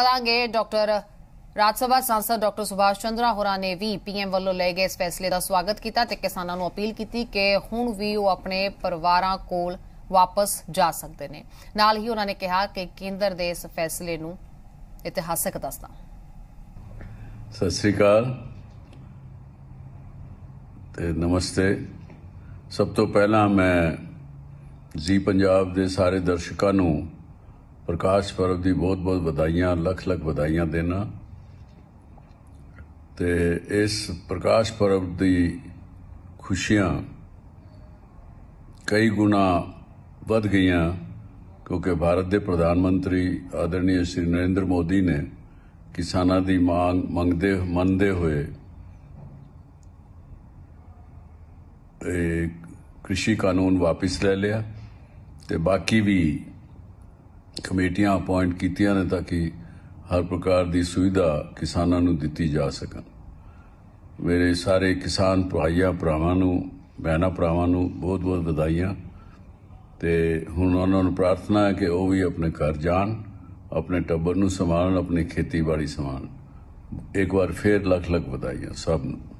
ਕਰਾਂਗੇ ਡਾਕਟਰ ਰਾਜ ਸਭਾ ਸੰਸਦ ਡਾਕਟਰ ਸੁਭਾਸ਼ ਚੰਦਰਾ ਹੋਰਾਂ ਨੇ ਵੀ ਪੀਐਮ ਵੱਲੋਂ ਲਏ ਗਏ ਇਸ ਫੈਸਲੇ ਦਾ ਸਵਾਗਤ ਕੀਤਾ ਤੇ ਕਿਸਾਨਾਂ ਨੂੰ ਅਪੀਲ ਕੀਤੀ ਕਿ ਹੁਣ ਵੀ ਉਹ ਆਪਣੇ ਪਰਿਵਾਰਾਂ ਕੋਲ ਵਾਪਸ ਜਾ ਸਕਦੇ ਨੇ ਨਾਲ ਹੀ ਉਹਨਾਂ ਨੇ ਕਿਹਾ ਕਿ ਕੇਂਦਰ ਦੇ ਇਸ ਫੈਸਲੇ ਨੂੰ ਇਤਿਹਾਸਕ ਦੱਸਦਾ ਸਤਿ ਸ੍ਰੀ ਅਕਾਲ ਤੇ ਨਮਸਤੇ ਸਭ ਤੋਂ ਪਹਿਲਾਂ ਮੈਂ ਜੀ ਪੰਜਾਬ ਦੇ ਸਾਰੇ ਦਰਸ਼ਕਾਂ ਨੂੰ ਪ੍ਰਕਾਸ਼ ਪਰਬ ਦੀ ਬਹੁਤ-ਬਹੁਤ ਵਧਾਈਆਂ ਲੱਖ-ਲੱਖ ਵਧਾਈਆਂ ਦੇਣਾ ਤੇ ਇਸ ਪ੍ਰਕਾਸ਼ ਪਰਬ ਦੀ ਖੁਸ਼ੀਆਂ ਕਈ ਗੁਣਾ ਵੱਧ ਗਈਆਂ ਕਿਉਂਕਿ ਭਾਰਤ ਦੇ ਪ੍ਰਧਾਨ ਮੰਤਰੀ ਆਦਰਣੀ ਸ਼੍ਰੀ ਨਰਿੰਦਰ ਮੋਦੀ ਨੇ ਕਿਸਾਨਾਂ ਦੀ ਮੰਗ ਮੰਗਦੇ ਮੰਨਦੇ ਹੋਏ ਤੇ ਕ੍ਰਿਸ਼ੀ ਕਾਨੂੰਨ ਵਾਪਸ ਲੈ ਲਿਆ ਤੇ ਬਾਕੀ ਵੀ ਕਮੇਟੀਆਂ ਅਪਾਇੰਟ ਕੀਤੀਆਂ ਨੇ ਤਾਂ ਕਿ ਹਰ ਪ੍ਰਕਾਰ ਦੀ ਸੁਵਿਧਾ ਕਿਸਾਨਾਂ ਨੂੰ ਦਿੱਤੀ ਜਾ ਸਕਣ ਮੇਰੇ ਸਾਰੇ ਕਿਸਾਨ ਭਾਈਆਂ ਭਰਾਵਾਂ ਨੂੰ ਬਹਿਨਾਂ ਭਰਾਵਾਂ ਨੂੰ ਬਹੁਤ-ਬਹੁਤ ਵਧਾਈਆਂ ਤੇ ਹੁਣ ਉਹਨਾਂ ਨੂੰ ਪ੍ਰਾਰਥਨਾ ਹੈ ਕਿ ਉਹ ਵੀ ਆਪਣੇ ਘਰ ਜਾਣ ਆਪਣੇ ਟੱਬਰ ਨੂੰ ਸੰਭਾਲਣ ਆਪਣੀ ਖੇਤੀਬਾੜੀ ਸੰਭਾਲਣ ਇੱਕ ਵਾਰ ਫੇਰ ਲੱਖ ਲੱਖ ਵਧਾਈਆਂ ਸਭ ਨੂੰ